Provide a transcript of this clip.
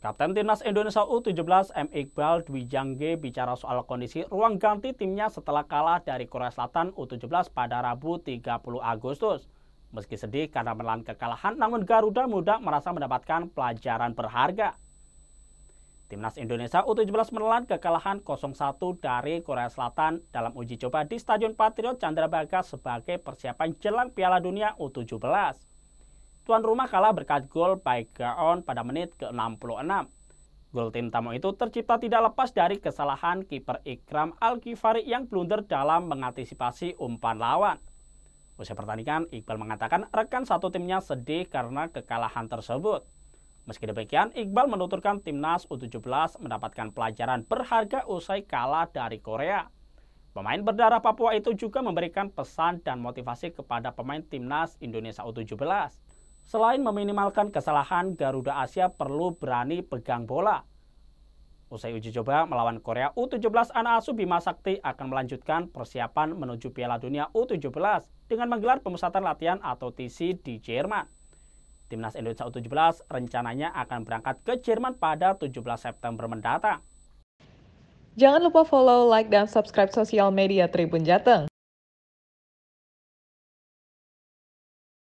Kapten Timnas Indonesia U17 M. Iqbal Dwi Jangge bicara soal kondisi ruang ganti timnya setelah kalah dari Korea Selatan U17 pada Rabu 30 Agustus. Meski sedih karena menelan kekalahan, namun Garuda Muda merasa mendapatkan pelajaran berharga. Timnas Indonesia U17 menelan kekalahan 0-1 dari Korea Selatan dalam uji coba di Stadion Patriot Candrabaga sebagai persiapan jelang Piala Dunia U17. Tuan rumah kalah berkat gol baik Gaon pada menit ke-66. Gol tim tamu itu tercipta tidak lepas dari kesalahan kiper Ikram Al-Ghifari yang blunder dalam mengantisipasi umpan lawan. Usai pertandingan, Iqbal mengatakan rekan satu timnya sedih karena kekalahan tersebut. Meski demikian, Iqbal menuturkan timnas U17 mendapatkan pelajaran berharga usai kalah dari Korea. Pemain berdarah Papua itu juga memberikan pesan dan motivasi kepada pemain timnas Indonesia U17. Selain meminimalkan kesalahan, Garuda Asia perlu berani pegang bola. Usai uji coba melawan Korea U17, anak asuh Bima Sakti akan melanjutkan persiapan menuju Piala Dunia U17 dengan menggelar pemusatan latihan atau TC di Jerman. Timnas Indonesia U17 rencananya akan berangkat ke Jerman pada 17 September mendatang. Jangan lupa follow, like, dan subscribe sosial media Tribun Jateng.